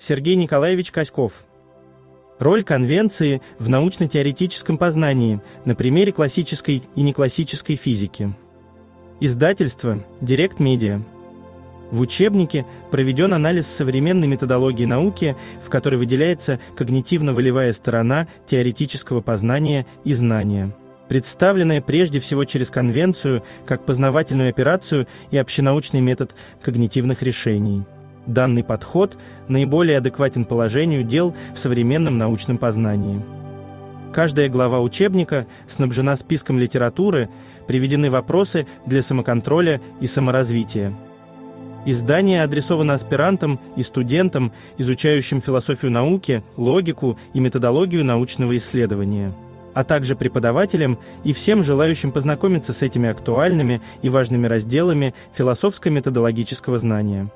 Сергей Николаевич Коськов. Роль конвенции в научно-теоретическом познании на примере классической и неклассической физики. Издательство «Директ Медиа». В учебнике проведен анализ современной методологии науки, в которой выделяется когнитивно-волевая сторона теоретического познания и знания, представленная прежде всего через конвенцию как познавательную операцию и общенаучный метод когнитивных решений. Данный подход наиболее адекватен положению дел в современном научном познании. Каждая глава учебника снабжена списком литературы, приведены вопросы для самоконтроля и саморазвития. Издание адресовано аспирантам и студентам, изучающим философию науки, логику и методологию научного исследования, а также преподавателям и всем желающим познакомиться с этими актуальными и важными разделами философско-методологического знания.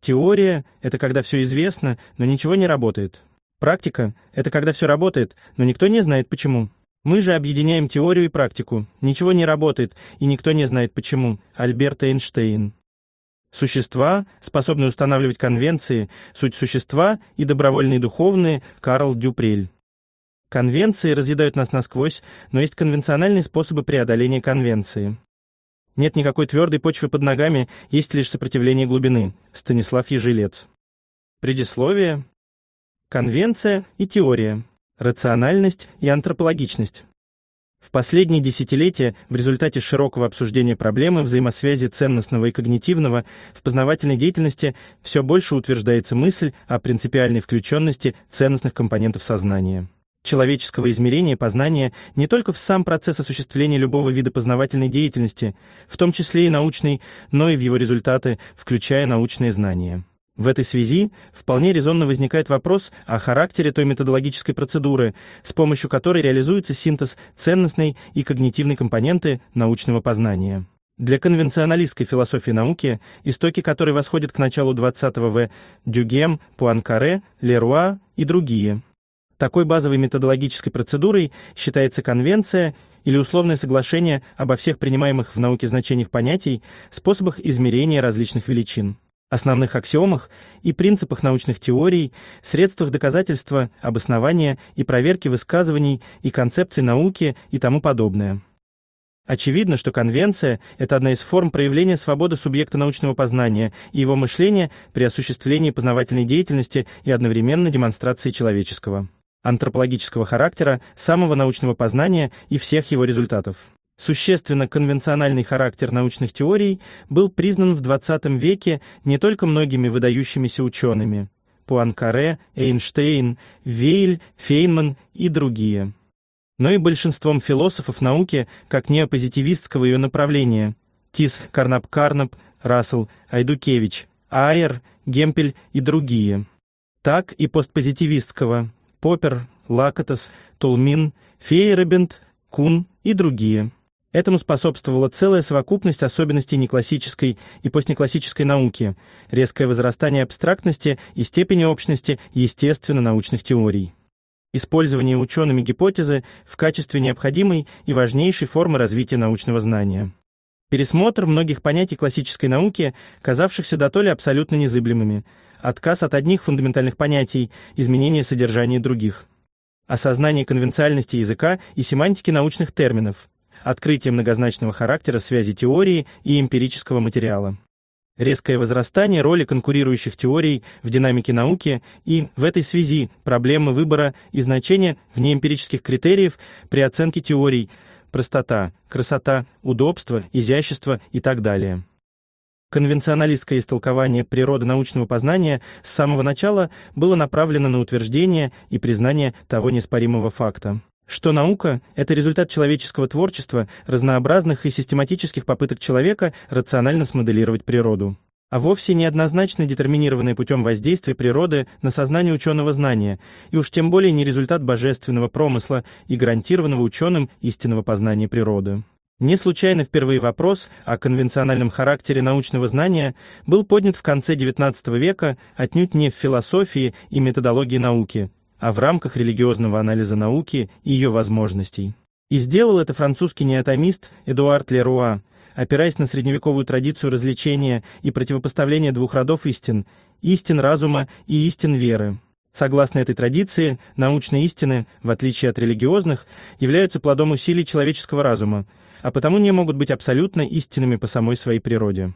Теория — это когда все известно, но ничего не работает. Практика — это когда все работает, но никто не знает почему. Мы же объединяем теорию и практику. Ничего не работает, и никто не знает почему. Альберт Эйнштейн. Существа, способные устанавливать конвенции, суть существа и добровольные духовные Карл Дюпрель. Конвенции разъедают нас насквозь, но есть конвенциональные способы преодоления конвенции. Нет никакой твердой почвы под ногами, есть лишь сопротивление глубины. Станислав Ежелец. Предисловие. Конвенция и теория. Рациональность и антропологичность. В последние десятилетия в результате широкого обсуждения проблемы взаимосвязи ценностного и когнитивного в познавательной деятельности все больше утверждается мысль о принципиальной включенности ценностных компонентов сознания человеческого измерения познания не только в сам процесс осуществления любого вида познавательной деятельности, в том числе и научной, но и в его результаты, включая научные знания. В этой связи вполне резонно возникает вопрос о характере той методологической процедуры, с помощью которой реализуется синтез ценностной и когнитивной компоненты научного познания. Для конвенционалистской философии науки, истоки которой восходят к началу 20 в Дюгем, Пуанкаре, Леруа и другие – такой базовой методологической процедурой считается конвенция или условное соглашение обо всех принимаемых в науке значениях понятий, способах измерения различных величин, основных аксиомах и принципах научных теорий, средствах доказательства, обоснования и проверки высказываний и концепций науки и тому подобное. Очевидно, что конвенция – это одна из форм проявления свободы субъекта научного познания и его мышления при осуществлении познавательной деятельности и одновременно демонстрации человеческого антропологического характера, самого научного познания и всех его результатов. Существенно конвенциональный характер научных теорий был признан в XX веке не только многими выдающимися учеными – Пуанкаре, Эйнштейн, Вейль, Фейнман и другие, но и большинством философов науки как неопозитивистского ее направления – Тис Карнап-Карнап, Рассел, Айдукевич, Айер, Гемпель и другие. Так и постпозитивистского – Поппер, Лакатос, Тулмин, Фейербент, Кун и другие. Этому способствовала целая совокупность особенностей неклассической и постнеклассической науки, резкое возрастание абстрактности и степени общности естественно-научных теорий. Использование учеными гипотезы в качестве необходимой и важнейшей формы развития научного знания. Пересмотр многих понятий классической науки, казавшихся до дотоле абсолютно незыблемыми – отказ от одних фундаментальных понятий, изменение содержания других. Осознание конвенциальности языка и семантики научных терминов. Открытие многозначного характера связи теории и эмпирического материала. Резкое возрастание роли конкурирующих теорий в динамике науки и, в этой связи, проблемы выбора и значения внеэмпирических критериев при оценке теорий, простота, красота, удобство, изящество и так далее. Конвенционалистское истолкование природы научного познания с самого начала было направлено на утверждение и признание того неоспоримого факта что наука — это результат человеческого творчества, разнообразных и систематических попыток человека рационально смоделировать природу а вовсе неоднозначно детерминированное путем воздействия природы на сознание ученого знания, и уж тем более не результат божественного промысла и гарантированного ученым истинного познания природы. Не случайно впервые вопрос о конвенциональном характере научного знания был поднят в конце XIX века отнюдь не в философии и методологии науки, а в рамках религиозного анализа науки и ее возможностей. И сделал это французский неотомист Эдуард Леруа, опираясь на средневековую традицию развлечения и противопоставления двух родов истин – истин разума и истин веры – Согласно этой традиции, научные истины, в отличие от религиозных, являются плодом усилий человеческого разума, а потому не могут быть абсолютно истинными по самой своей природе.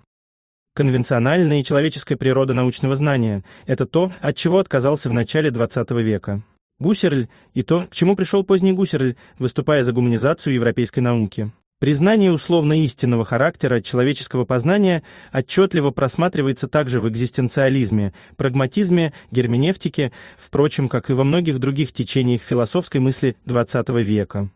Конвенциональная и человеческая природа научного знания – это то, от чего отказался в начале XX века. Гусерль и то, к чему пришел поздний Гусерль, выступая за гуманизацию европейской науки. Признание условно истинного характера человеческого познания отчетливо просматривается также в экзистенциализме, прагматизме, герменевтике, впрочем, как и во многих других течениях философской мысли XX века.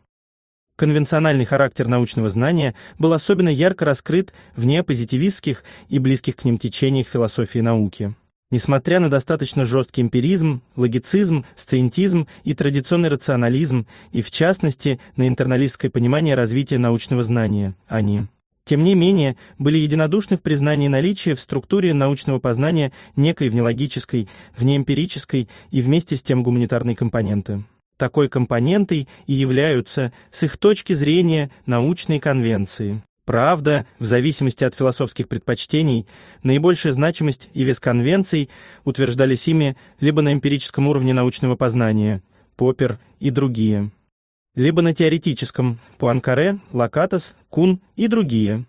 Конвенциональный характер научного знания был особенно ярко раскрыт вне позитивистских и близких к ним течениях философии науки. Несмотря на достаточно жесткий эмпиризм, логицизм, сциентизм и традиционный рационализм, и в частности на интерналистское понимание развития научного знания, они тем не менее, были единодушны в признании наличия в структуре научного познания некой внелогической, внеэмпирической и вместе с тем гуманитарной компоненты. Такой компонентой и являются, с их точки зрения, научные конвенции, Правда, в зависимости от философских предпочтений, наибольшая значимость и вес конвенций утверждались ими либо на эмпирическом уровне научного познания, Поппер и другие, либо на теоретическом, Пуанкаре, Лакатос, Кун и другие,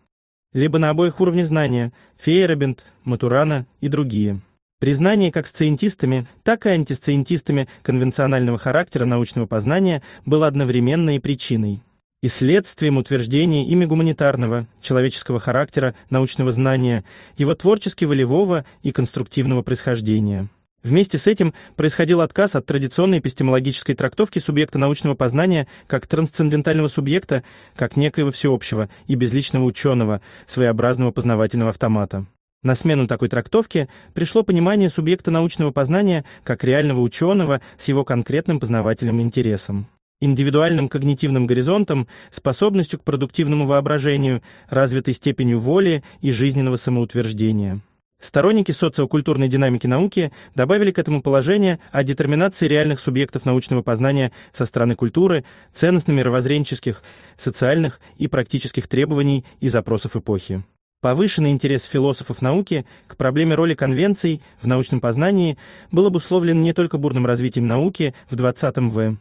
либо на обоих уровнях знания, (Фейербент, Матурана и другие. Признание как сциентистами, так и антисциентистами конвенционального характера научного познания было одновременной причиной и следствием утверждения ими гуманитарного, человеческого характера, научного знания, его творчески-волевого и конструктивного происхождения. Вместе с этим происходил отказ от традиционной эпистемологической трактовки субъекта научного познания как трансцендентального субъекта, как некоего всеобщего и безличного ученого, своеобразного познавательного автомата. На смену такой трактовке пришло понимание субъекта научного познания как реального ученого с его конкретным познавательным интересом индивидуальным когнитивным горизонтом, способностью к продуктивному воображению, развитой степенью воли и жизненного самоутверждения. Сторонники социокультурной динамики науки добавили к этому положение о детерминации реальных субъектов научного познания со стороны культуры, ценностных мировоззренческих социальных и практических требований и запросов эпохи. Повышенный интерес философов науки к проблеме роли конвенций в научном познании был обусловлен не только бурным развитием науки в 20 веке,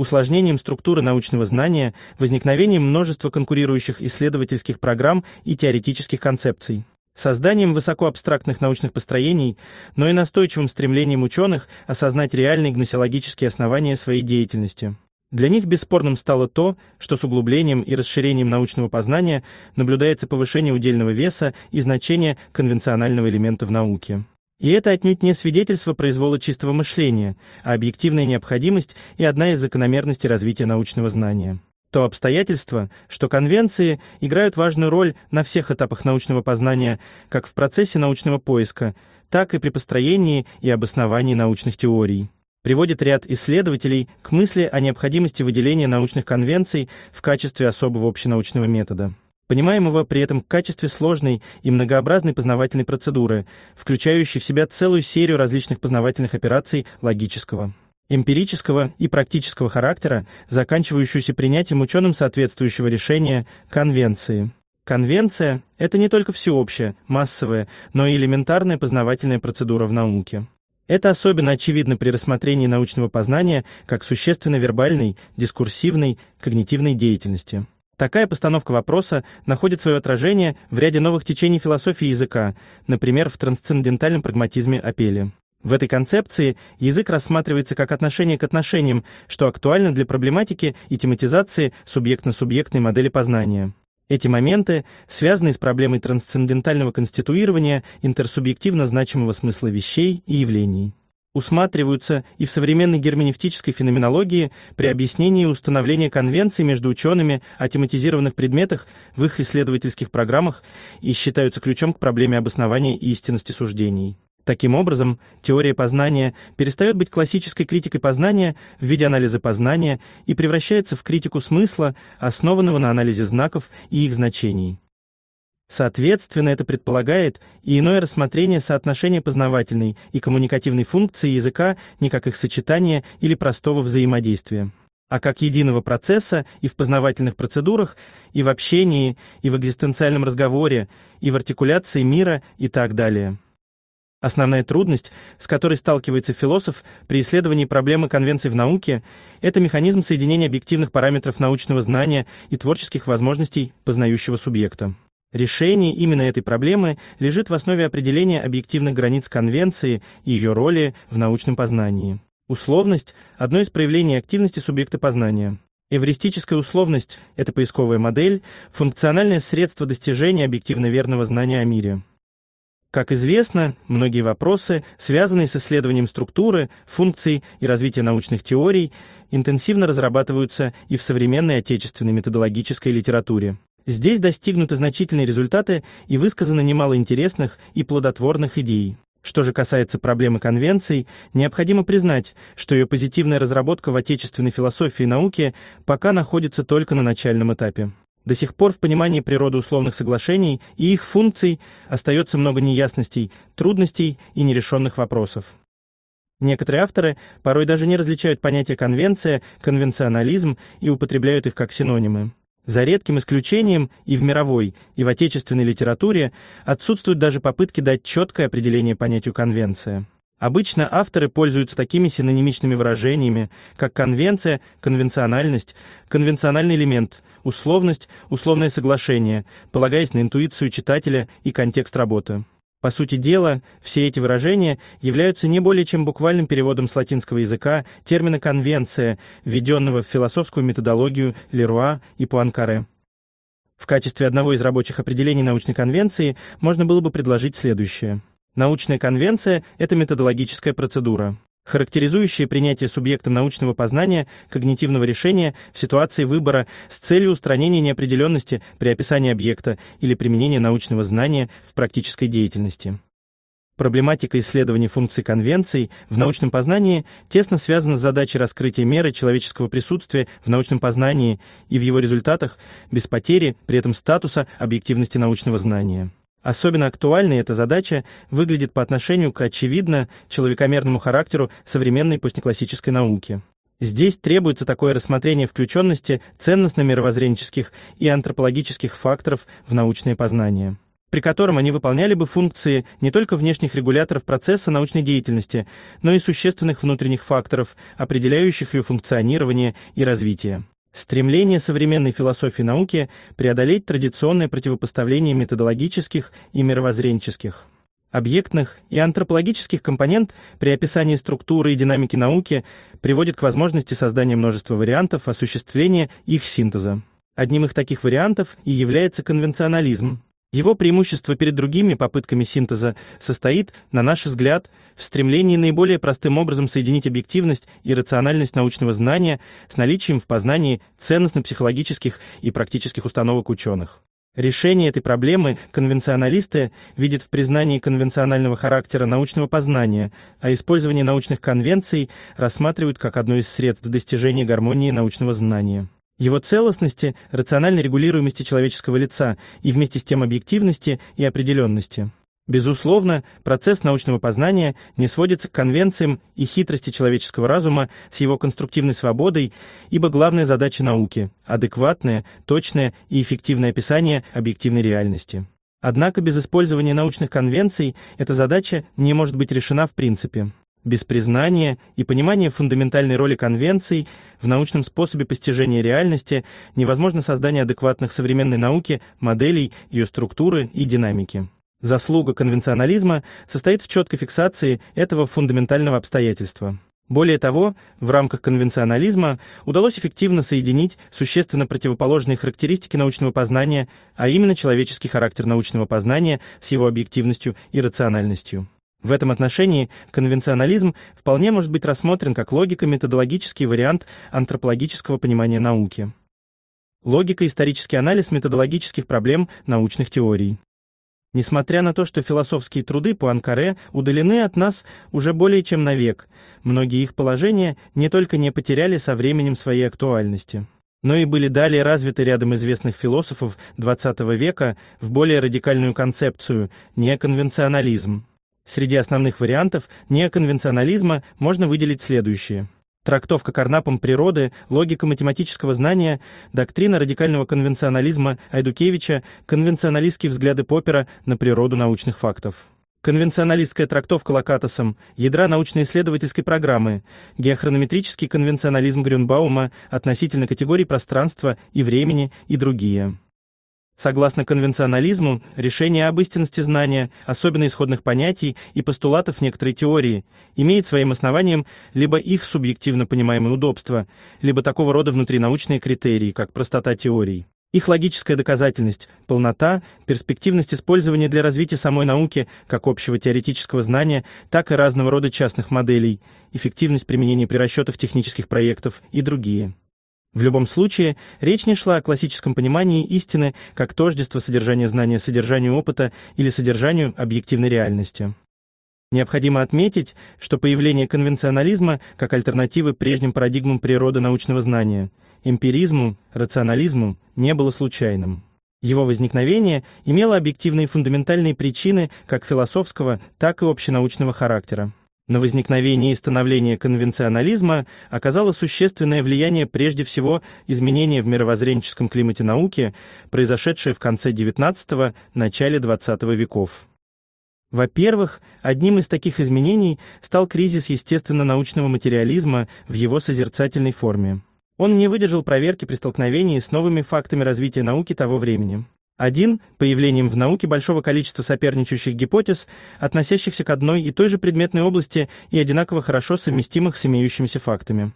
усложнением структуры научного знания, возникновением множества конкурирующих исследовательских программ и теоретических концепций созданием высокоабстрактных научных построений, но и настойчивым стремлением ученых осознать реальные гносеологические основания своей деятельности. Для них бесспорным стало то, что с углублением и расширением научного познания наблюдается повышение удельного веса и значения конвенционального элемента в науке. И это отнюдь не свидетельство произвола чистого мышления, а объективная необходимость и одна из закономерностей развития научного знания. То обстоятельство, что конвенции играют важную роль на всех этапах научного познания, как в процессе научного поиска, так и при построении и обосновании научных теорий приводит ряд исследователей к мысли о необходимости выделения научных конвенций в качестве особого общенаучного метода понимаемого при этом в качестве сложной и многообразной познавательной процедуры, включающей в себя целую серию различных познавательных операций логического эмпирического и практического характера, заканчивающуюся принятием ученым соответствующего решения конвенции. Конвенция – это не только всеобщая, массовая, но и элементарная познавательная процедура в науке. Это особенно очевидно при рассмотрении научного познания как существенно вербальной, дискурсивной, когнитивной деятельности. Такая постановка вопроса находит свое отражение в ряде новых течений философии языка, например, в трансцендентальном прагматизме Апели. В этой концепции язык рассматривается как отношение к отношениям, что актуально для проблематики и тематизации субъектно-субъектной модели познания. Эти моменты связаны с проблемой трансцендентального конституирования интерсубъективно значимого смысла вещей и явлений усматриваются и в современной герменевтической феноменологии при объяснении и установлении конвенций между учеными о тематизированных предметах в их исследовательских программах и считаются ключом к проблеме обоснования истинности суждений. Таким образом, теория познания перестает быть классической критикой познания в виде анализа познания и превращается в критику смысла, основанного на анализе знаков и их значений. Соответственно, это предполагает и иное рассмотрение соотношения познавательной и коммуникативной функции языка не как их сочетания или простого взаимодействия, а как единого процесса и в познавательных процедурах, и в общении, и в экзистенциальном разговоре, и в артикуляции мира и так далее. Основная трудность, с которой сталкивается философ при исследовании проблемы конвенций в науке, это механизм соединения объективных параметров научного знания и творческих возможностей познающего субъекта. Решение именно этой проблемы лежит в основе определения объективных границ конвенции и ее роли в научном познании. Условность – одно из проявлений активности субъекта познания. Эвристическая условность – это поисковая модель, функциональное средство достижения объективно верного знания о мире. Как известно, многие вопросы, связанные с исследованием структуры, функций и развития научных теорий, интенсивно разрабатываются и в современной отечественной методологической литературе. Здесь достигнуты значительные результаты и высказано немало интересных и плодотворных идей. Что же касается проблемы конвенций, необходимо признать, что ее позитивная разработка в отечественной философии и науке пока находится только на начальном этапе. До сих пор в понимании природы условных соглашений и их функций остается много неясностей, трудностей и нерешенных вопросов. Некоторые авторы порой даже не различают понятия конвенция, конвенционализм и употребляют их как синонимы. За редким исключением и в мировой, и в отечественной литературе отсутствуют даже попытки дать четкое определение понятию «конвенция». Обычно авторы пользуются такими синонимичными выражениями, как конвенция, конвенциональность, конвенциональный элемент, условность, условное соглашение, полагаясь на интуицию читателя и контекст работы. По сути дела, все эти выражения являются не более чем буквальным переводом с латинского языка термина «конвенция», введенного в философскую методологию Леруа и Пуанкаре. В качестве одного из рабочих определений научной конвенции можно было бы предложить следующее. Научная конвенция – это методологическая процедура характеризующие принятие субъекта научного познания когнитивного решения в ситуации выбора с целью устранения неопределенности при описании объекта или применения научного знания в практической деятельности. Проблематика исследования функций конвенций в научном познании тесно связана с задачей раскрытия меры человеческого присутствия в научном познании и в его результатах без потери при этом статуса объективности научного знания. Особенно актуальной эта задача выглядит по отношению к, очевидно, человекомерному характеру современной постнеклассической науки. Здесь требуется такое рассмотрение включенности ценностно-мировоззренческих и антропологических факторов в научные познания при котором они выполняли бы функции не только внешних регуляторов процесса научной деятельности, но и существенных внутренних факторов, определяющих ее функционирование и развитие. Стремление современной философии науки преодолеть традиционное противопоставление методологических и мировоззренческих, объектных и антропологических компонент при описании структуры и динамики науки приводит к возможности создания множества вариантов осуществления их синтеза. Одним из таких вариантов и является конвенционализм, его преимущество перед другими попытками синтеза состоит, на наш взгляд, в стремлении наиболее простым образом соединить объективность и рациональность научного знания с наличием в познании ценностно-психологических и практических установок ученых. Решение этой проблемы конвенционалисты видят в признании конвенционального характера научного познания, а использование научных конвенций рассматривают как одно из средств достижения гармонии научного знания его целостности, рациональной регулируемости человеческого лица и вместе с тем объективности и определенности. Безусловно, процесс научного познания не сводится к конвенциям и хитрости человеческого разума с его конструктивной свободой, ибо главная задача науки – адекватное, точное и эффективное описание объективной реальности. Однако без использования научных конвенций эта задача не может быть решена в принципе без признания и понимания фундаментальной роли конвенций в научном способе постижения реальности невозможно создание адекватных современной науки, моделей, ее структуры и динамики. Заслуга конвенционализма состоит в четкой фиксации этого фундаментального обстоятельства. Более того, в рамках конвенционализма удалось эффективно соединить существенно противоположные характеристики научного познания, а именно человеческий характер научного познания с его объективностью и рациональностью. В этом отношении конвенционализм вполне может быть рассмотрен как логико-методологический вариант антропологического понимания науки. логика исторический анализ методологических проблем научных теорий. Несмотря на то, что философские труды по Анкаре удалены от нас уже более чем на век, многие их положения не только не потеряли со временем своей актуальности, но и были далее развиты рядом известных философов XX века в более радикальную концепцию – неконвенционализм. Среди основных вариантов неоконвенционализма можно выделить следующие. Трактовка Карнапом природы, логика математического знания, доктрина радикального конвенционализма Айдукевича, конвенционалистские взгляды Поппера на природу научных фактов. Конвенционалистская трактовка Локатосом, ядра научно-исследовательской программы, геохронометрический конвенционализм Грюнбаума относительно категорий пространства и времени и другие. Согласно конвенционализму, решение об истинности знания, особенно исходных понятий и постулатов некоторой теории, имеет своим основанием либо их субъективно понимаемое удобство, либо такого рода внутринаучные критерии, как простота теорий. Их логическая доказательность, полнота, перспективность использования для развития самой науки, как общего теоретического знания, так и разного рода частных моделей, эффективность применения при расчетах технических проектов и другие. В любом случае, речь не шла о классическом понимании истины как тождество содержания знания содержанию опыта или содержанию объективной реальности. Необходимо отметить, что появление конвенционализма как альтернативы прежним парадигмам природы научного знания, эмпиризму, рационализму, не было случайным. Его возникновение имело объективные фундаментальные причины как философского, так и общенаучного характера. На возникновение и становление конвенционализма оказало существенное влияние прежде всего изменения в мировоззренческом климате науки, произошедшие в конце XIX – начале XX веков. Во-первых, одним из таких изменений стал кризис естественно-научного материализма в его созерцательной форме. Он не выдержал проверки при столкновении с новыми фактами развития науки того времени. Один – появлением в науке большого количества соперничающих гипотез, относящихся к одной и той же предметной области и одинаково хорошо совместимых с имеющимися фактами.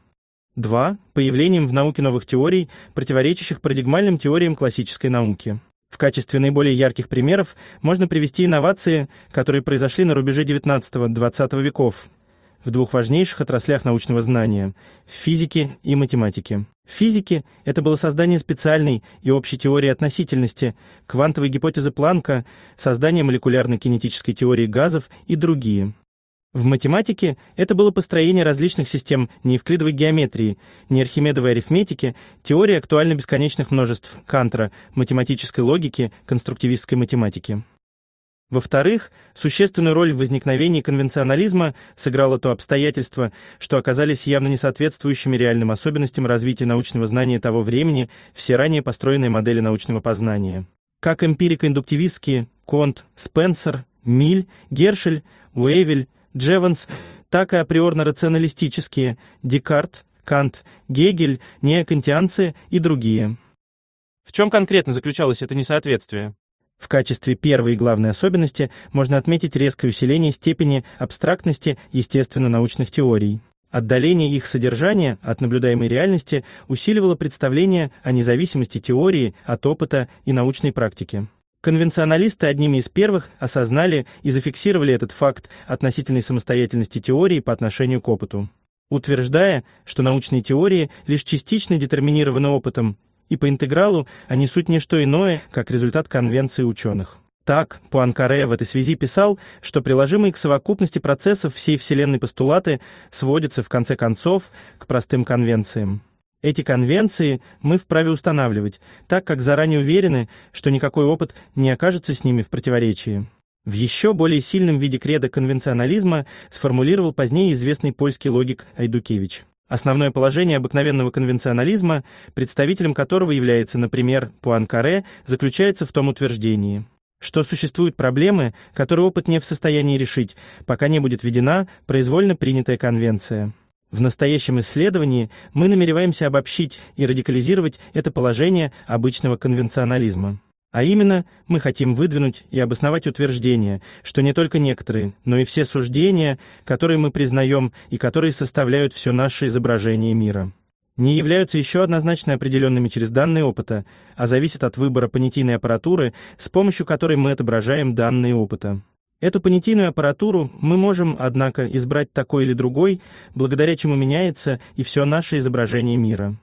Два – появлением в науке новых теорий, противоречащих парадигмальным теориям классической науки. В качестве наиболее ярких примеров можно привести инновации, которые произошли на рубеже XIX-XX веков, в двух важнейших отраслях научного знания – физике и математике. В физике это было создание специальной и общей теории относительности, квантовой гипотезы Планка, создание молекулярно кинетической теории газов и другие. В математике это было построение различных систем неевклидовой геометрии, неархимедовой арифметики, теории актуально бесконечных множеств Кантра, математической логики, конструктивистской математики. Во-вторых, существенную роль в возникновении конвенционализма сыграло то обстоятельство, что оказались явно не соответствующими реальным особенностям развития научного знания того времени все ранее построенные модели научного познания. Как эмпирико-индуктивистские Конт, Спенсер, Миль, Гершель, Уэвель, Джеванс, так и априорно-рационалистические Декарт, Кант, Гегель, неокантианцы и другие. В чем конкретно заключалось это несоответствие? В качестве первой и главной особенности можно отметить резкое усиление степени абстрактности естественно-научных теорий. Отдаление их содержания от наблюдаемой реальности усиливало представление о независимости теории от опыта и научной практики. Конвенционалисты одними из первых осознали и зафиксировали этот факт относительной самостоятельности теории по отношению к опыту утверждая, что научные теории лишь частично детерминированы опытом и по интегралу они суть не что иное, как результат конвенции ученых. Так, Пуанкаре в этой связи писал, что приложимые к совокупности процессов всей Вселенной постулаты сводятся, в конце концов, к простым конвенциям. Эти конвенции мы вправе устанавливать, так как заранее уверены, что никакой опыт не окажется с ними в противоречии. В еще более сильном виде креда конвенционализма сформулировал позднее известный польский логик Айдукевич. Основное положение обыкновенного конвенционализма, представителем которого является, например, Пуанкаре, заключается в том утверждении, что существуют проблемы, которые опыт не в состоянии решить, пока не будет введена произвольно принятая конвенция. В настоящем исследовании мы намереваемся обобщить и радикализировать это положение обычного конвенционализма. А именно, мы хотим выдвинуть и обосновать утверждение, что не только некоторые, но и все суждения, которые мы признаем и которые составляют все наше изображение мира не являются еще однозначно определенными через данные опыта, а зависят от выбора понятийной аппаратуры, с помощью которой мы отображаем данные опыта. Эту понятийную аппаратуру мы можем, однако, избрать такой или другой, благодаря чему меняется и все наше изображение мира.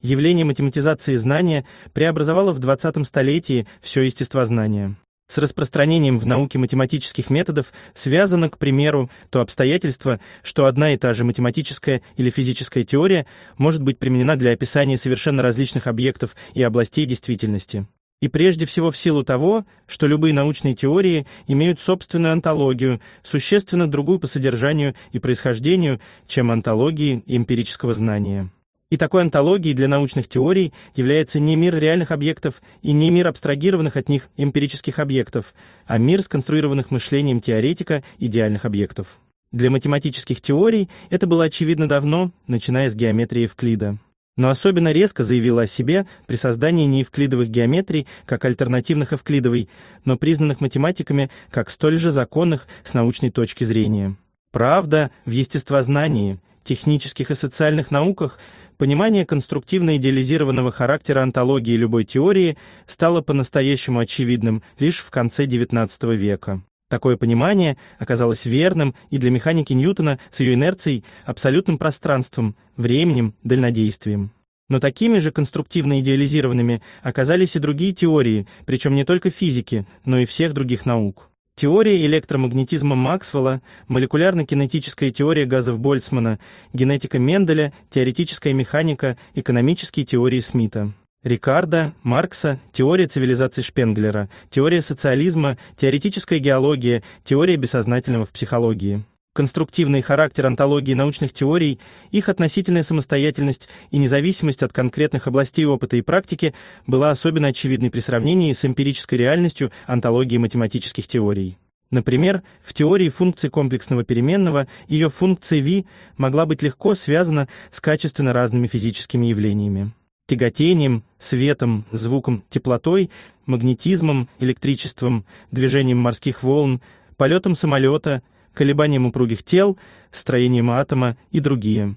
Явление математизации знания преобразовало в 20 столетии все естествознание. С распространением в науке математических методов связано, к примеру, то обстоятельство, что одна и та же математическая или физическая теория может быть применена для описания совершенно различных объектов и областей действительности. И прежде всего в силу того, что любые научные теории имеют собственную антологию, существенно другую по содержанию и происхождению, чем антологии эмпирического знания. И такой антологией для научных теорий является не мир реальных объектов и не мир абстрагированных от них эмпирических объектов, а мир сконструированных мышлением теоретика идеальных объектов. Для математических теорий это было очевидно давно, начиная с геометрии Евклида. Но особенно резко заявила о себе при создании неевклидовых геометрий как альтернативных Евклидовой, но признанных математиками как столь же законных с научной точки зрения. Правда в естествознании, технических и социальных науках понимание конструктивно-идеализированного характера антологии любой теории стало по-настоящему очевидным лишь в конце XIX века. Такое понимание оказалось верным и для механики Ньютона с ее инерцией, абсолютным пространством, временем, дальнодействием. Но такими же конструктивно идеализированными оказались и другие теории, причем не только физики, но и всех других наук. Теория электромагнетизма Максвелла, молекулярно-кинетическая теория газов Больцмана, генетика Менделя, теоретическая механика, экономические теории Смита. Рикардо, Маркса, теория цивилизации Шпенглера, теория социализма, теоретическая геология, теория бессознательного в психологии конструктивный характер антологии научных теорий, их относительная самостоятельность и независимость от конкретных областей опыта и практики была особенно очевидной при сравнении с эмпирической реальностью антологии математических теорий. Например, в теории функции комплексного переменного ее функция v могла быть легко связана с качественно разными физическими явлениями тяготением, светом, звуком, теплотой, магнетизмом, электричеством, движением морских волн, полетом самолета – колебаниям упругих тел, строением атома и другие.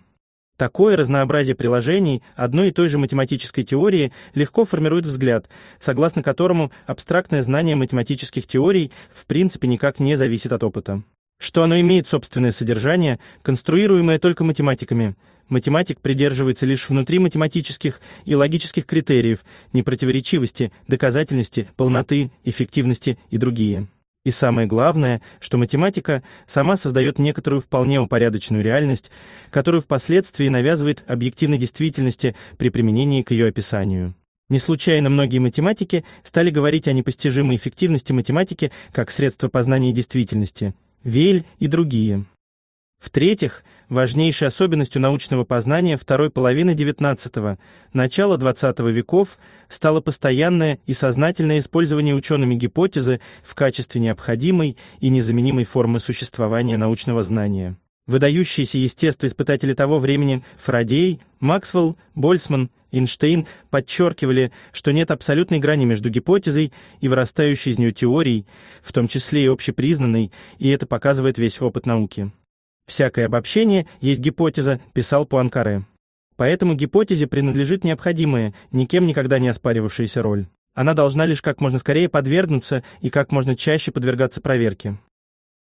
Такое разнообразие приложений одной и той же математической теории легко формирует взгляд, согласно которому абстрактное знание математических теорий в принципе никак не зависит от опыта. Что оно имеет собственное содержание, конструируемое только математиками. Математик придерживается лишь внутри математических и логических критериев непротиворечивости, доказательности, полноты, эффективности и другие. И самое главное, что математика сама создает некоторую вполне упорядоченную реальность, которую впоследствии навязывает объективной действительности при применении к её описанию. Не случайно многие математики стали говорить о непостижимой эффективности математики как средства познания действительности. Вейль и другие. В-третьих, важнейшей особенностью научного познания второй половины XIX, начала XX веков стало постоянное и сознательное использование учеными гипотезы в качестве необходимой и незаменимой формы существования научного знания. Выдающиеся естествоиспытатели того времени Фарадей, Максвелл, Больцман, Эйнштейн подчеркивали, что нет абсолютной грани между гипотезой и вырастающей из нее теорией, в том числе и общепризнанной, и это показывает весь опыт науки. Всякое обобщение есть гипотеза, писал Пуанкаре. Поэтому гипотезе принадлежит необходимая, никем никогда не оспаривавшаяся роль. Она должна лишь как можно скорее подвергнуться и как можно чаще подвергаться проверке.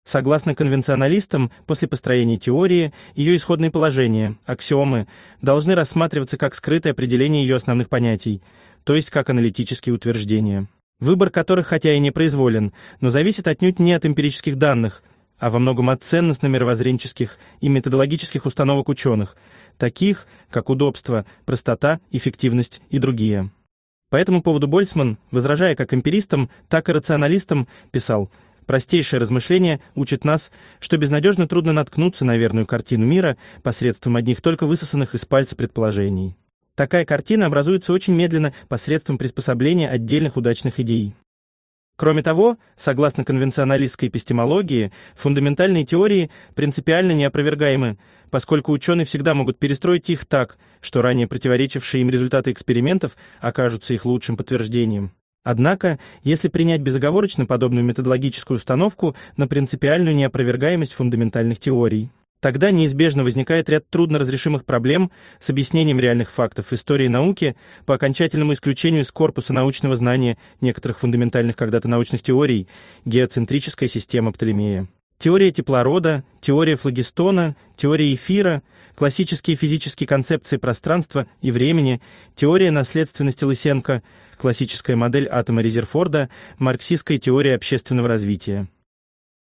Согласно конвенционалистам, после построения теории ее исходные положения, аксиомы, должны рассматриваться как скрытое определение ее основных понятий, то есть как аналитические утверждения, выбор которых хотя и не произволен, но зависит отнюдь не от эмпирических данных, а во многом от ценностно-мировоззренческих и методологических установок ученых, таких как удобство, простота, эффективность и другие. По этому поводу Больцман, возражая как эмпиристам, так и рационалистам, писал «Простейшее размышление учит нас, что безнадежно трудно наткнуться на верную картину мира посредством одних только высосанных из пальца предположений». Такая картина образуется очень медленно посредством приспособления отдельных удачных идей. Кроме того, согласно конвенционалистской эпистемологии, фундаментальные теории принципиально неопровергаемы, поскольку ученые всегда могут перестроить их так, что ранее противоречившие им результаты экспериментов окажутся их лучшим подтверждением. Однако, если принять безоговорочно подобную методологическую установку на принципиальную неопровергаемость фундаментальных теорий, Тогда неизбежно возникает ряд трудноразрешимых проблем с объяснением реальных фактов истории науки по окончательному исключению из корпуса научного знания некоторых фундаментальных когда-то научных теорий геоцентрическая система Птолемея. Теория теплорода, теория флагистона, теория эфира, классические физические концепции пространства и времени, теория наследственности Лысенко, классическая модель атома Резерфорда, марксистская теория общественного развития.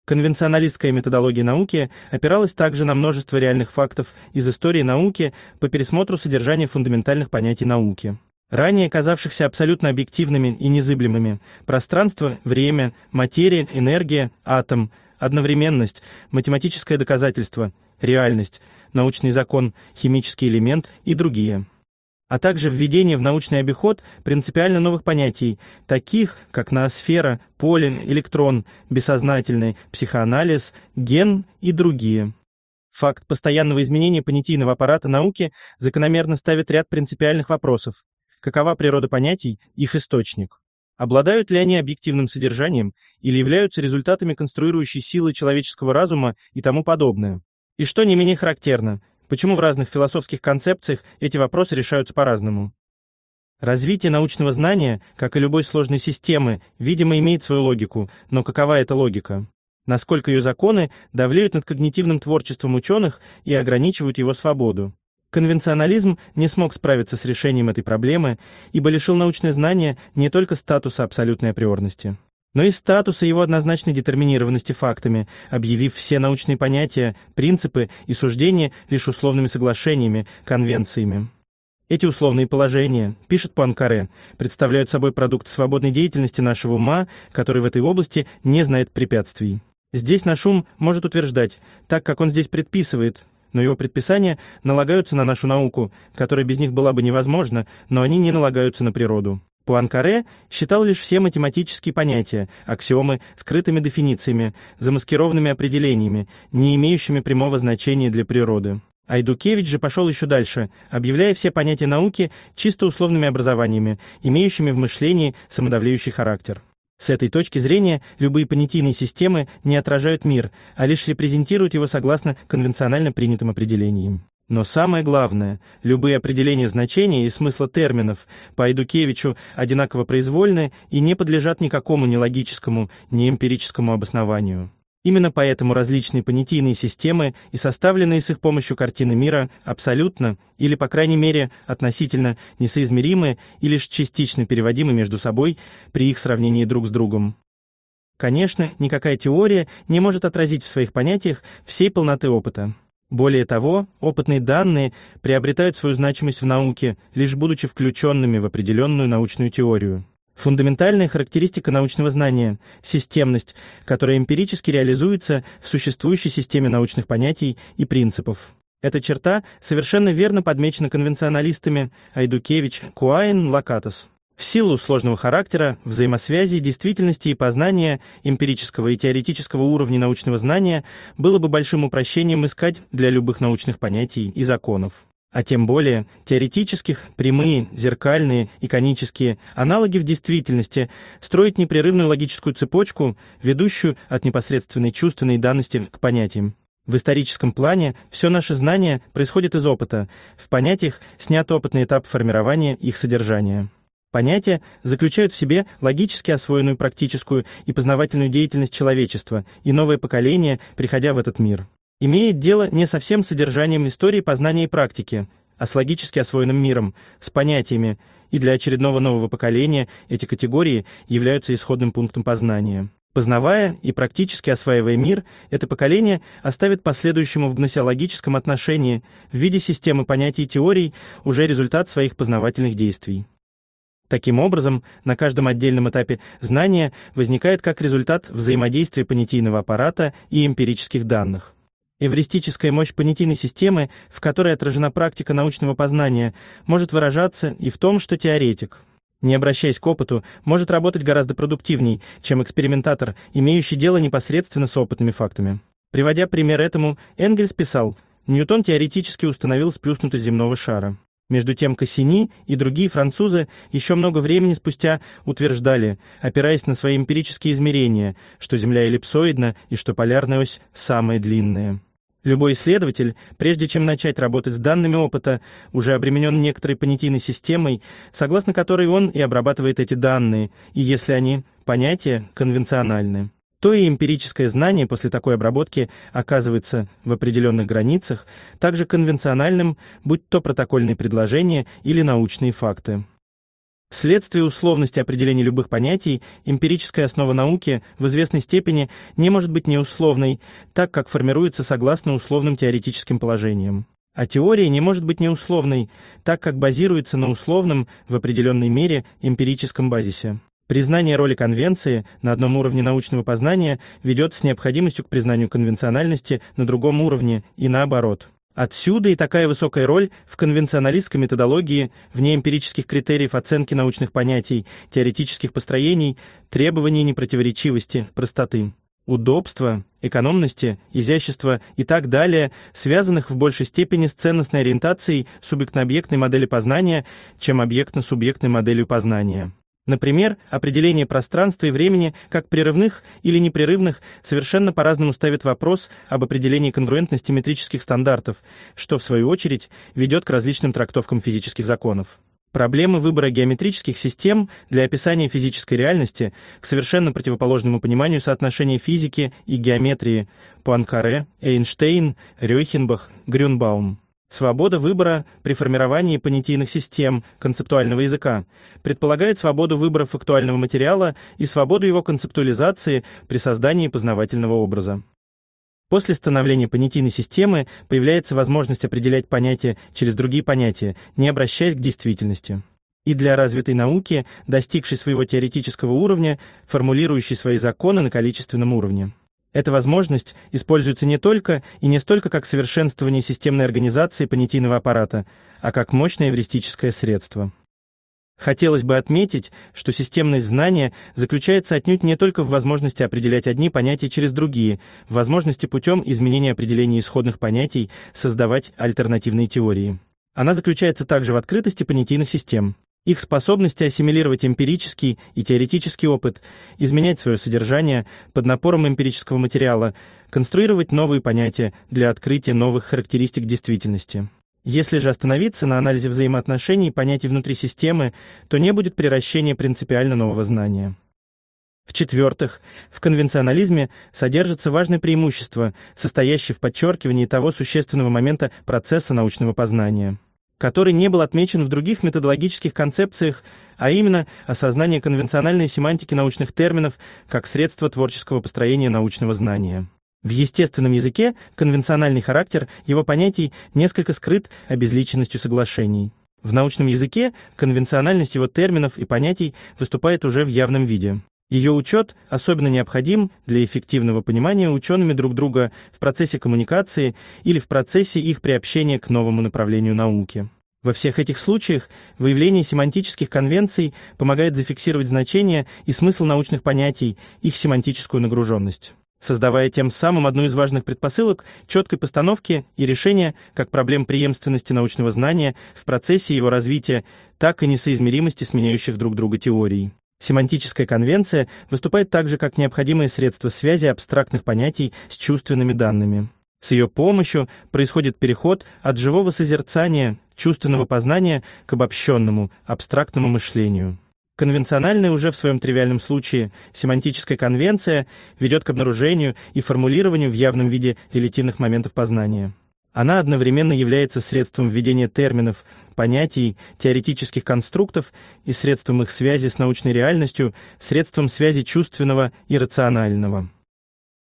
Конвенционалистская методология науки опиралась также на множество реальных фактов из истории науки по пересмотру содержания фундаментальных понятий науки. Ранее казавшихся абсолютно объективными и незыблемыми – пространство, время, материя, энергия, атом, одновременность, математическое доказательство, реальность, научный закон, химический элемент и другие – а также введение в научный обиход принципиально новых понятий, таких как ноосфера, полин, электрон, бессознательный, психоанализ, ген и другие. Факт постоянного изменения понятийного аппарата науки закономерно ставит ряд принципиальных вопросов. Какова природа понятий, их источник? Обладают ли они объективным содержанием или являются результатами конструирующей силы человеческого разума и тому подобное? И что не менее характерно, Почему в разных философских концепциях эти вопросы решаются по-разному? Развитие научного знания, как и любой сложной системы, видимо, имеет свою логику, но какова эта логика? Насколько ее законы давлеют над когнитивным творчеством ученых и ограничивают его свободу? Конвенционализм не смог справиться с решением этой проблемы, и лишил научное знание не только статуса абсолютной априорности но и статуса его однозначной детерминированности фактами, объявив все научные понятия, принципы и суждения лишь условными соглашениями, конвенциями. Эти условные положения, пишет Пуанкаре, представляют собой продукт свободной деятельности нашего ума, который в этой области не знает препятствий. Здесь наш ум может утверждать, так как он здесь предписывает, но его предписания налагаются на нашу науку, которая без них была бы невозможна, но они не налагаются на природу. Пуанкаре считал лишь все математические понятия, аксиомы скрытыми дефинициями, замаскированными определениями, не имеющими прямого значения для природы. Айдукевич же пошел еще дальше, объявляя все понятия науки чисто условными образованиями, имеющими в мышлении самодавлеющий характер. С этой точки зрения любые понятийные системы не отражают мир, а лишь репрезентируют его согласно конвенционально принятым определениям. Но самое главное, любые определения значения и смысла терминов по Эдукевичу одинаково произвольны и не подлежат никакому ни логическому, ни эмпирическому обоснованию. Именно поэтому различные понятийные системы и составленные с их помощью картины мира абсолютно или, по крайней мере, относительно несоизмеримы и лишь частично переводимы между собой при их сравнении друг с другом. Конечно, никакая теория не может отразить в своих понятиях всей полноты опыта. Более того, опытные данные приобретают свою значимость в науке, лишь будучи включенными в определенную научную теорию. Фундаментальная характеристика научного знания – системность, которая эмпирически реализуется в существующей системе научных понятий и принципов. Эта черта совершенно верно подмечена конвенционалистами Айдукевич, Куайн, Лакатос. В силу сложного характера, взаимосвязи, действительности и познания эмпирического и теоретического уровня научного знания было бы большим упрощением искать для любых научных понятий и законов. А тем более теоретических, прямые, зеркальные и конические аналоги в действительности строить непрерывную логическую цепочку, ведущую от непосредственной чувственной данности к понятиям. В историческом плане все наше знание происходит из опыта, в понятиях снят опытный этап формирования их содержания. Понятия заключают в себе логически освоенную практическую и познавательную деятельность человечества, и новое поколение, приходя в этот мир, имеет дело не со всем содержанием истории познания и практики, а с логически освоенным миром, с понятиями, и для очередного нового поколения эти категории являются исходным пунктом познания. Познавая и практически осваивая мир, это поколение оставит последующему в гносеологическом отношении в виде системы понятий и теорий уже результат своих познавательных действий. Таким образом, на каждом отдельном этапе знания возникает как результат взаимодействия понятийного аппарата и эмпирических данных. Эвристическая мощь понятийной системы, в которой отражена практика научного познания, может выражаться и в том, что теоретик, не обращаясь к опыту, может работать гораздо продуктивней, чем экспериментатор, имеющий дело непосредственно с опытными фактами. Приводя пример этому, Энгельс писал, Ньютон теоретически установил сплюснутость земного шара. Между тем Кассини и другие французы еще много времени спустя утверждали, опираясь на свои эмпирические измерения, что Земля эллипсоидна и что полярная ось самая длинная. Любой исследователь, прежде чем начать работать с данными опыта, уже обременен некоторой понятийной системой, согласно которой он и обрабатывает эти данные, и если они понятия конвенциональны то и эмпирическое знание после такой обработки оказывается в определенных границах также конвенциональным, будь то протокольные предложения или научные факты. Вследствие условности определения любых понятий, эмпирическая основа науки в известной степени не может быть неусловной, так как формируется согласно условным теоретическим положениям. А теория не может быть неусловной, так как базируется на условном, в определенной мере, эмпирическом базисе. Признание роли конвенции на одном уровне научного познания ведет с необходимостью к признанию конвенциональности на другом уровне и наоборот. Отсюда и такая высокая роль в конвенционалистской методологии, вне эмпирических критериев оценки научных понятий, теоретических построений, требований непротиворечивости, простоты удобства, экономности, изящества и так далее, связанных в большей степени с ценностной ориентацией субъектно-объектной модели познания, чем объектно-субъектной моделью познания. Например, определение пространства и времени как прерывных или непрерывных совершенно по-разному ставит вопрос об определении конгруентности метрических стандартов, что, в свою очередь, ведет к различным трактовкам физических законов. Проблемы выбора геометрических систем для описания физической реальности к совершенно противоположному пониманию соотношения физики и геометрии Пуанкаре, Эйнштейн, Рёхенбах, Грюнбаум. Свобода выбора при формировании понятийных систем концептуального языка предполагает свободу выбора фактуального материала и свободу его концептуализации при создании познавательного образа. После становления понятийной системы появляется возможность определять понятия через другие понятия, не обращаясь к действительности. И для развитой науки, достигшей своего теоретического уровня, формулирующей свои законы на количественном уровне. Эта возможность используется не только и не столько как совершенствование системной организации понятийного аппарата, а как мощное эвристическое средство. Хотелось бы отметить, что системность знания заключается отнюдь не только в возможности определять одни понятия через другие, в возможности путем изменения определения исходных понятий создавать альтернативные теории. Она заключается также в открытости понятийных систем. Их способности ассимилировать эмпирический и теоретический опыт, изменять свое содержание под напором эмпирического материала, конструировать новые понятия для открытия новых характеристик действительности. Если же остановиться на анализе взаимоотношений и понятий внутри системы, то не будет превращения принципиально нового знания. В-четвертых, в конвенционализме содержится важное преимущество, состоящее в подчеркивании того существенного момента процесса научного познания – который не был отмечен в других методологических концепциях, а именно осознание конвенциональной семантики научных терминов как средства творческого построения научного знания. В естественном языке конвенциональный характер его понятий несколько скрыт обезличенностью соглашений. В научном языке конвенциональность его терминов и понятий выступает уже в явном виде. Ее учет особенно необходим для эффективного понимания учеными друг друга в процессе коммуникации или в процессе их приобщения к новому направлению науки. Во всех этих случаях выявление семантических конвенций помогает зафиксировать значение и смысл научных понятий, их семантическую нагруженность создавая тем самым одну из важных предпосылок четкой постановки и решения как проблем преемственности научного знания в процессе его развития, так и несоизмеримости сменяющих друг друга теорий. Семантическая конвенция выступает также как необходимое средство связи абстрактных понятий с чувственными данными. С ее помощью происходит переход от живого созерцания, чувственного познания к обобщенному, абстрактному мышлению. Конвенциональная уже в своем тривиальном случае семантическая конвенция ведет к обнаружению и формулированию в явном виде релятивных моментов познания. Она одновременно является средством введения терминов, понятий, теоретических конструктов и средством их связи с научной реальностью, средством связи чувственного и рационального.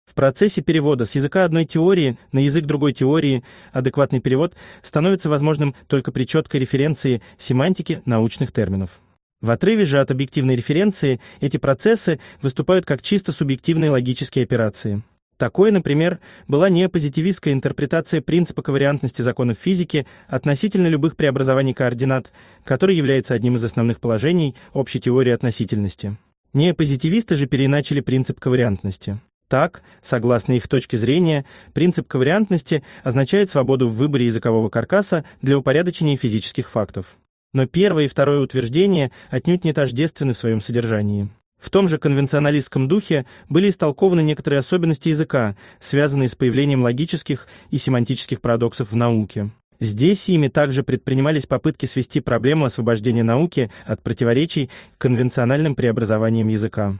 В процессе перевода с языка одной теории на язык другой теории адекватный перевод становится возможным только при четкой референции семантики научных терминов. В отрыве же от объективной референции эти процессы выступают как чисто субъективные логические операции. Такой, например, была неопозитивистская интерпретация принципа ковариантности законов физики относительно любых преобразований координат, который является одним из основных положений общей теории относительности. Неопозитивисты же переиначили принцип ковариантности. Так, согласно их точке зрения, принцип ковариантности означает свободу в выборе языкового каркаса для упорядочения физических фактов. Но первое и второе утверждение отнюдь не тождественны в своем содержании. В том же конвенционалистском духе были истолкованы некоторые особенности языка, связанные с появлением логических и семантических парадоксов в науке. Здесь ими также предпринимались попытки свести проблему освобождения науки от противоречий к конвенциональным преобразованиям языка.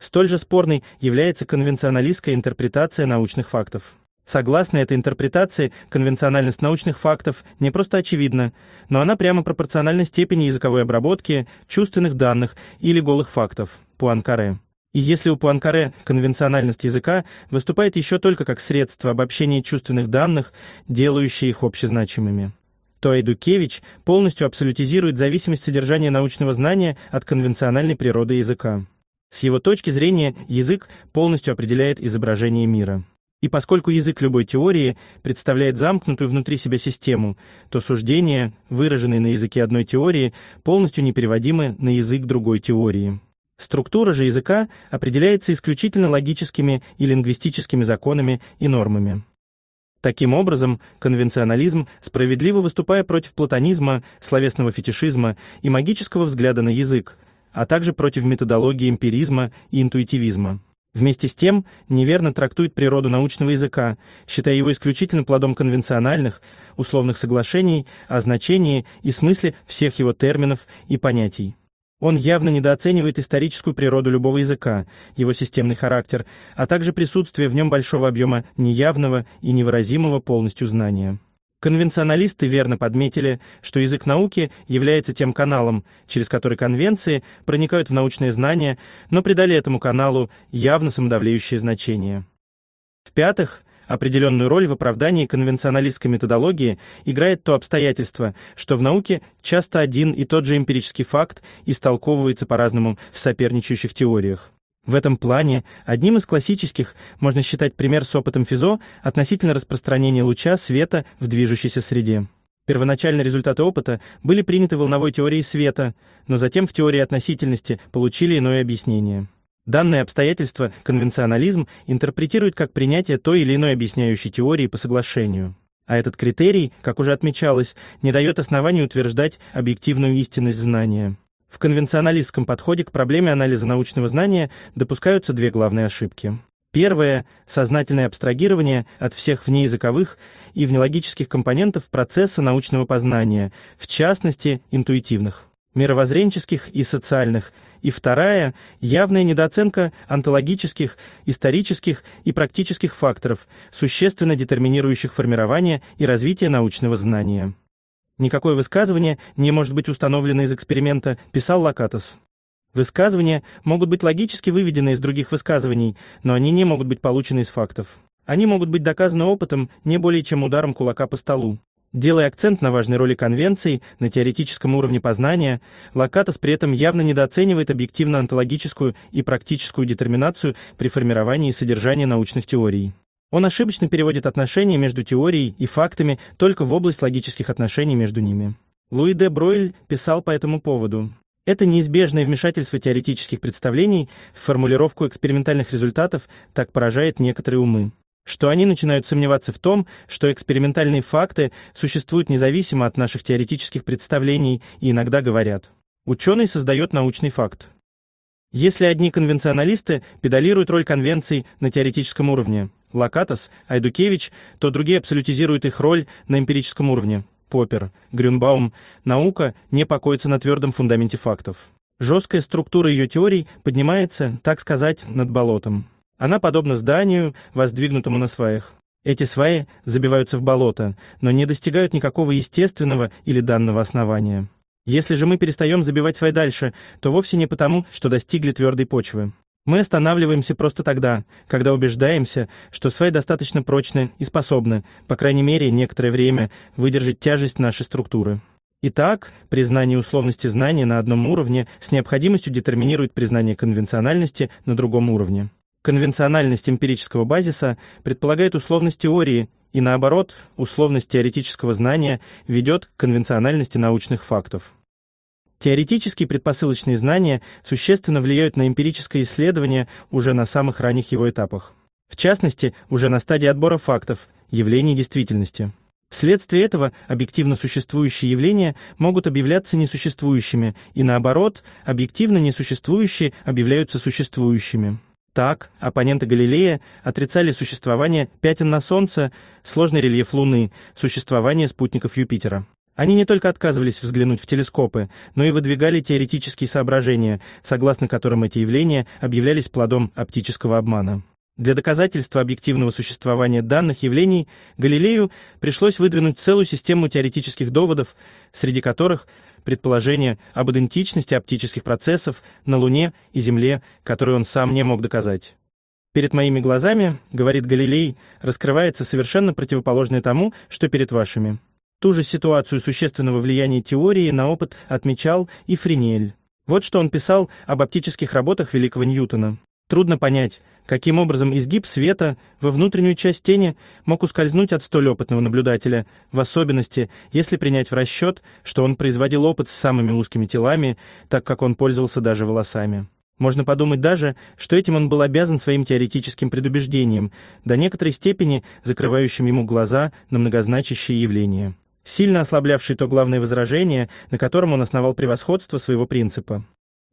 Столь же спорной является конвенционалистская интерпретация научных фактов. Согласно этой интерпретации, конвенциональность научных фактов не просто очевидна, но она прямо пропорциональна степени языковой обработки, чувственных данных или голых фактов. Пуанкаре. И если у Пуанкаре конвенциональность языка выступает еще только как средство обобщения чувственных данных, делающие их общезначимыми, то Айдукевич полностью абсолютизирует зависимость содержания научного знания от конвенциональной природы языка. С его точки зрения язык полностью определяет изображение мира. И поскольку язык любой теории представляет замкнутую внутри себя систему, то суждения, выраженные на языке одной теории, полностью непереводимы на язык другой теории. Структура же языка определяется исключительно логическими и лингвистическими законами и нормами. Таким образом, конвенционализм, справедливо выступая против платонизма, словесного фетишизма и магического взгляда на язык, а также против методологии эмпиризма и интуитивизма. Вместе с тем неверно трактует природу научного языка, считая его исключительно плодом конвенциональных, условных соглашений о значении и смысле всех его терминов и понятий. Он явно недооценивает историческую природу любого языка, его системный характер, а также присутствие в нем большого объема неявного и невыразимого полностью знания. Конвенционалисты верно подметили, что язык науки является тем каналом, через который конвенции проникают в научные знания, но придали этому каналу явно самодавлеющее значение. В-пятых, Определенную роль в оправдании конвенционалистской методологии играет то обстоятельство, что в науке часто один и тот же эмпирический факт истолковывается по-разному в соперничающих теориях. В этом плане одним из классических можно считать пример с опытом ФИЗО относительно распространения луча света в движущейся среде. Первоначально результаты опыта были приняты волновой теорией света, но затем в теории относительности получили иное объяснение. Данное обстоятельство конвенционализм интерпретирует как принятие той или иной объясняющей теории по соглашению. А этот критерий, как уже отмечалось, не дает оснований утверждать объективную истинность знания. В конвенционалистском подходе к проблеме анализа научного знания допускаются две главные ошибки. Первое – сознательное абстрагирование от всех внеязыковых и внелогических компонентов процесса научного познания, в частности, интуитивных, мировоззренческих и социальных. И вторая – явная недооценка онтологических, исторических и практических факторов, существенно детерминирующих формирование и развитие научного знания. Никакое высказывание не может быть установлено из эксперимента, писал Лакатос. Высказывания могут быть логически выведены из других высказываний, но они не могут быть получены из фактов. Они могут быть доказаны опытом не более чем ударом кулака по столу. Делая акцент на важной роли конвенций на теоретическом уровне познания, Лакатос при этом явно недооценивает объективно-онтологическую и практическую детерминацию при формировании содержания научных теорий. Он ошибочно переводит отношения между теорией и фактами только в область логических отношений между ними. Луи де Бройль писал по этому поводу. Это неизбежное вмешательство теоретических представлений в формулировку экспериментальных результатов так поражает некоторые умы, что они начинают сомневаться в том, что экспериментальные факты существуют независимо от наших теоретических представлений и иногда говорят. Ученый создает научный факт. Если одни конвенционалисты педалируют роль конвенций на теоретическом уровне, Лакатос, Айдукевич, то другие абсолютизируют их роль на эмпирическом уровне. Поппер, Грюнбаум, наука не покоится на твердом фундаменте фактов. Жесткая структура ее теорий поднимается, так сказать, над болотом. Она подобна зданию, воздвигнутому на сваях. Эти сваи забиваются в болото, но не достигают никакого естественного или данного основания. Если же мы перестаем забивать свай дальше, то вовсе не потому, что достигли твердой почвы. Мы останавливаемся просто тогда, когда убеждаемся, что свай достаточно прочны и способны, по крайней мере, некоторое время выдержать тяжесть нашей структуры. Итак, признание условности знания на одном уровне с необходимостью детерминирует признание конвенциональности на другом уровне. Конвенциональность эмпирического базиса предполагает условность теории, и наоборот, условность теоретического знания ведет к конвенциональности научных фактов. Теоретические предпосылочные знания существенно влияют на эмпирическое исследование уже на самых ранних его этапах. В частности, уже на стадии отбора фактов, явлений действительности. Вследствие этого объективно существующие явления могут объявляться несуществующими, и наоборот, объективно несуществующие объявляются существующими. Так, оппоненты Галилея отрицали существование пятен на Солнце, сложный рельеф Луны, существование спутников Юпитера. Они не только отказывались взглянуть в телескопы, но и выдвигали теоретические соображения, согласно которым эти явления объявлялись плодом оптического обмана. Для доказательства объективного существования данных явлений Галилею пришлось выдвинуть целую систему теоретических доводов, среди которых предположения об идентичности оптических процессов на Луне и Земле, которые он сам не мог доказать. Перед моими глазами, говорит Галилей, раскрывается совершенно противоположное тому, что перед вашими. Ту же ситуацию существенного влияния теории на опыт отмечал и Френель. Вот что он писал об оптических работах великого Ньютона. Трудно понять, каким образом изгиб света во внутреннюю часть тени мог ускользнуть от столь опытного наблюдателя, в особенности, если принять в расчет, что он производил опыт с самыми узкими телами, так как он пользовался даже волосами. Можно подумать даже, что этим он был обязан своим теоретическим предубеждением, до некоторой степени закрывающим ему глаза на многозначащие явления, сильно ослаблявшие то главное возражение, на котором он основал превосходство своего принципа.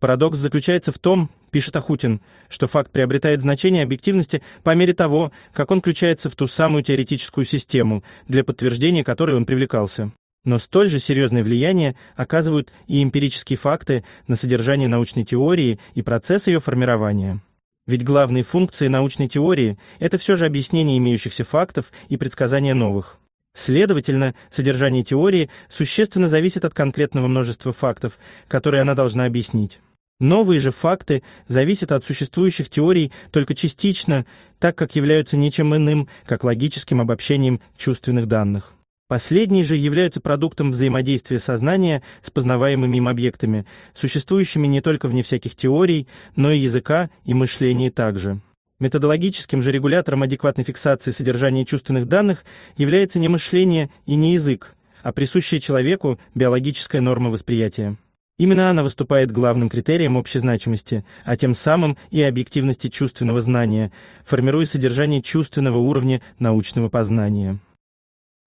Парадокс заключается в том, пишет Ахутин, что факт приобретает значение объективности по мере того, как он включается в ту самую теоретическую систему, для подтверждения которой он привлекался. Но столь же серьезное влияние оказывают и эмпирические факты на содержание научной теории и процесс ее формирования. Ведь главные функции научной теории – это все же объяснение имеющихся фактов и предсказание новых. Следовательно, содержание теории существенно зависит от конкретного множества фактов, которые она должна объяснить. Новые же факты зависят от существующих теорий только частично, так как являются ничем иным, как логическим обобщением чувственных данных. Последние же являются продуктом взаимодействия сознания с познаваемыми им объектами, существующими не только вне всяких теорий, но и языка и мышления также. Методологическим же регулятором адекватной фиксации содержания чувственных данных является не мышление и не язык, а присущая человеку биологическая норма восприятия. Именно она выступает главным критерием общей значимости, а тем самым и объективности чувственного знания, формируя содержание чувственного уровня научного познания.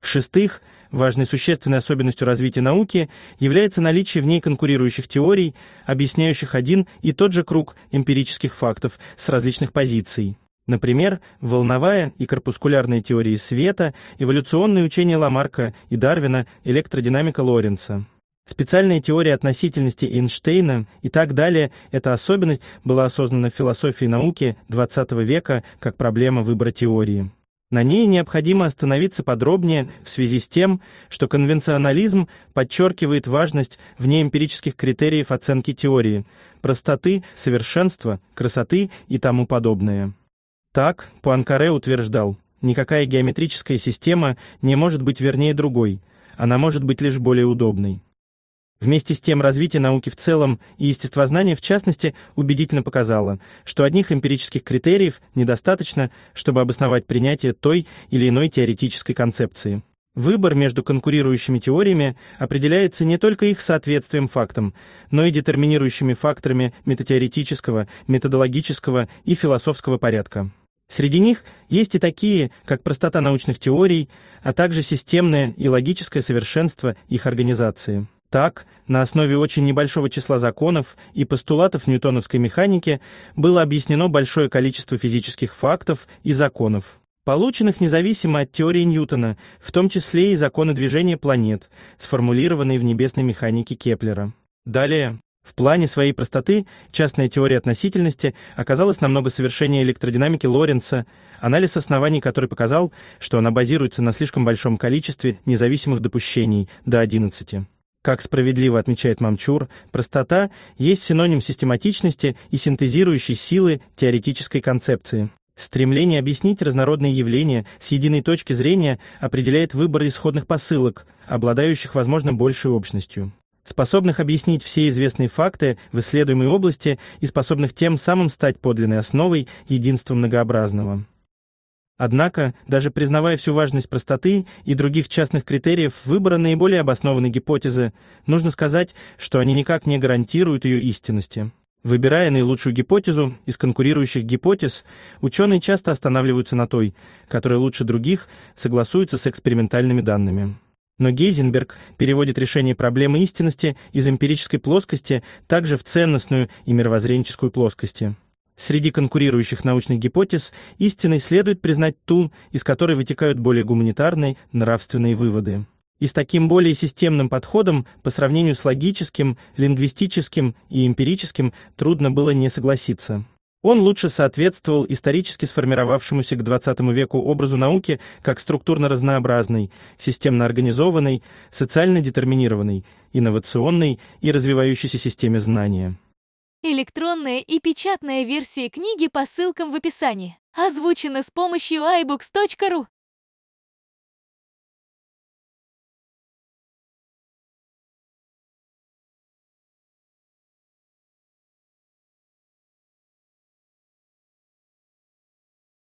В-шестых, важной существенной особенностью развития науки является наличие в ней конкурирующих теорий, объясняющих один и тот же круг эмпирических фактов с различных позиций. Например, волновая и корпускулярные теории света, эволюционные учения Ламарка и Дарвина, электродинамика Лоренца. Специальная теория относительности Эйнштейна и так далее – эта особенность была осознана в философии науки XX века как проблема выбора теории. На ней необходимо остановиться подробнее в связи с тем, что конвенционализм подчеркивает важность внеэмпирических критериев оценки теории – простоты, совершенства, красоты и тому подобное. Так, Пуанкаре утверждал, никакая геометрическая система не может быть вернее другой, она может быть лишь более удобной. Вместе с тем развитие науки в целом и естествознания в частности убедительно показало, что одних эмпирических критериев недостаточно, чтобы обосновать принятие той или иной теоретической концепции. Выбор между конкурирующими теориями определяется не только их соответствием фактам, но и детерминирующими факторами метатеоретического, методологического и философского порядка. Среди них есть и такие, как простота научных теорий, а также системное и логическое совершенство их организации. Так, на основе очень небольшого числа законов и постулатов ньютоновской механики было объяснено большое количество физических фактов и законов, полученных независимо от теории Ньютона, в том числе и законы движения планет, сформулированные в небесной механике Кеплера. Далее, в плане своей простоты частная теория относительности оказалась намного совершеннее электродинамики Лоренца, анализ оснований которой показал, что она базируется на слишком большом количестве независимых допущений до 11. Как справедливо отмечает Мамчур, простота есть синоним систематичности и синтезирующей силы теоретической концепции. Стремление объяснить разнородные явления с единой точки зрения определяет выбор исходных посылок, обладающих, возможно, большей общностью. Способных объяснить все известные факты в исследуемой области и способных тем самым стать подлинной основой единства многообразного. Однако, даже признавая всю важность простоты и других частных критериев выбора наиболее обоснованной гипотезы, нужно сказать, что они никак не гарантируют ее истинности. Выбирая наилучшую гипотезу из конкурирующих гипотез, ученые часто останавливаются на той, которая лучше других согласуется с экспериментальными данными. Но Гейзенберг переводит решение проблемы истинности из эмпирической плоскости также в ценностную и мировоззренческую плоскости. Среди конкурирующих научных гипотез истиной следует признать ту, из которой вытекают более гуманитарные нравственные выводы. И с таким более системным подходом по сравнению с логическим, лингвистическим и эмпирическим трудно было не согласиться. Он лучше соответствовал исторически сформировавшемуся к XX веку образу науки как структурно разнообразной, системно организованной, социально детерминированной, инновационной и развивающейся системе знания. Электронная и печатная версии книги по ссылкам в описании. Озвучено с помощью iBooks.ru.